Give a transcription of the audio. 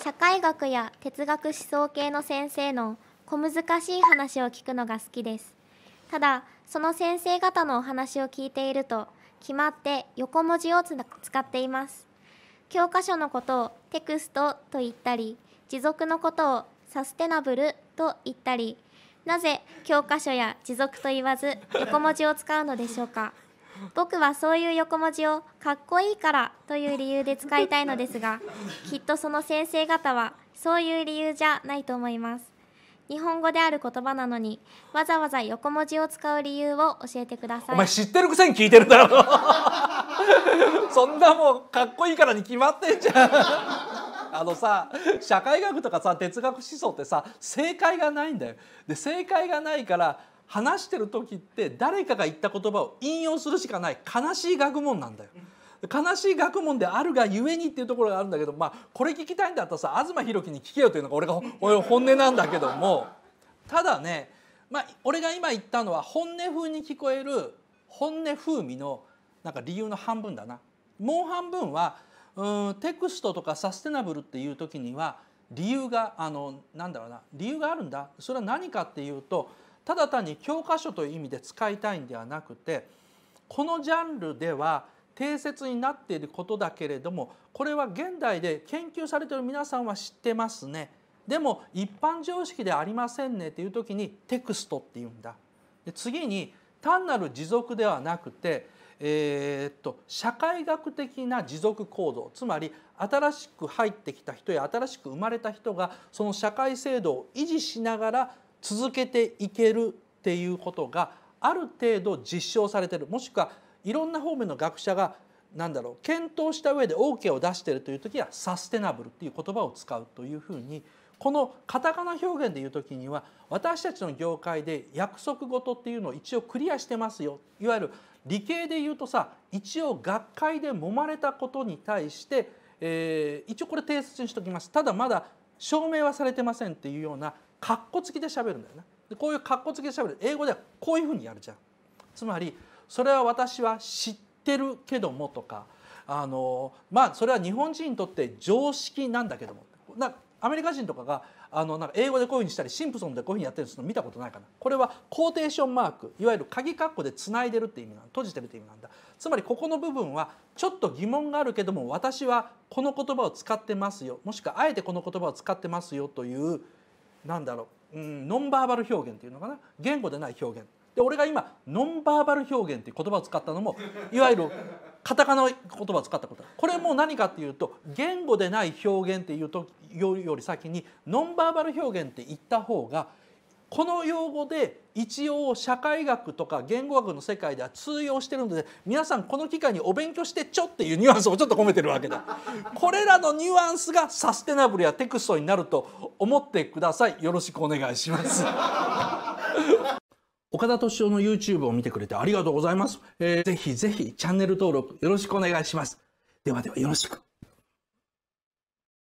社会学や哲学思想系の先生の小難しい話を聞くのが好きですただその先生方のお話を聞いていると決まって横文字を使っています教科書のことをテクストと言ったり持続のことをサステナブルと言ったりなぜ教科書や持続と言わず横文字を使うのでしょうか僕はそういう横文字をかっこいいからという理由で使いたいのですが きっとその先生方はそういう理由じゃないと思います日本語である言葉なのにわざわざ横文字を使う理由を教えてくださいお前知ってるくせに聞いてるだろ そんなもんかっこいいからに決まってんじゃんあのさ社会学とかさ哲学思想ってさ正解がないんだよで正解がないから話してる時って誰かが言った言葉を引用するしかない悲しい学問なんだよ。悲しい学問であるがゆえにっていうところがあるんだけど、まあ、これ聞きたいんだったらさ東博樹に聞けよというのが俺が俺 本音なんだけどもただね、まあ、俺が今言ったのは本音風に聞こえる本音風味のなんか理由の半分だな。もう半分はうんテクストとかサステナブルっていう時には理由があのなんだろうな理由があるんだそれは何かっていうとただ単に教科書という意味で使いたいんではなくてこのジャンルでは定説になっていることだけれどもこれは現代で研究されてる皆さんは知ってますねでも一般常識ではありませんねっていう時にテクストっていうんだで次に単なる持続ではなくてえー、っと社会学的な持続構造つまり新しく入ってきた人や新しく生まれた人がその社会制度を維持しながら続けていけるっていうことがある程度実証されてるもしくはいろんな方面の学者が何だろう検討した上で OK を出してるという時はサステナブルっていう言葉を使うというふうにこのカタカナ表現でいう時には私たちの業界で約束事っていうのを一応クリアしてますよいわゆる理系で言うとさ一応学会で揉まれたことに対して、えー、一応これ提出にしときますただまだ証明はされてませんっていうようなカッコつきで喋るんだよねでこういうカッコつきで喋る英語ではこういうふうにやるじゃんつまりそれは私は知ってるけどもとかあのまあそれは日本人にとって常識なんだけどもなアメリカ人とかがあのなんか英語でこういうふうにしたりシンプソンでこういうふうにやってるの見たことないかなこれはコーテーションマークいわゆる鍵括弧でつないでるって意味なの閉じてるって意味なんだつまりここの部分はちょっと疑問があるけども私はこの言葉を使ってますよもしくはあえてこの言葉を使ってますよという何だろう、うん、ノンバーバル表現っていうのかな言語でない表現で俺が今ノンバーバル表現っていう言葉を使ったのもいわゆるカタカナ言葉を使ったことこれも何かっていうと言語でない表現っていうとより先にノンバーバル表現って言った方がこの用語で一応社会学とか言語学の世界では通用してるので皆さんこの機会にお勉強してちょっていうニュアンスをちょっと込めてるわけだこれらのニュアンスがサステナブルやテクストになると思ってくださいよろしくお願いします 岡田敏夫の YouTube を見てくれてありがとうございます、えー、ぜひぜひチャンネル登録よろしくお願いしますではではよろしく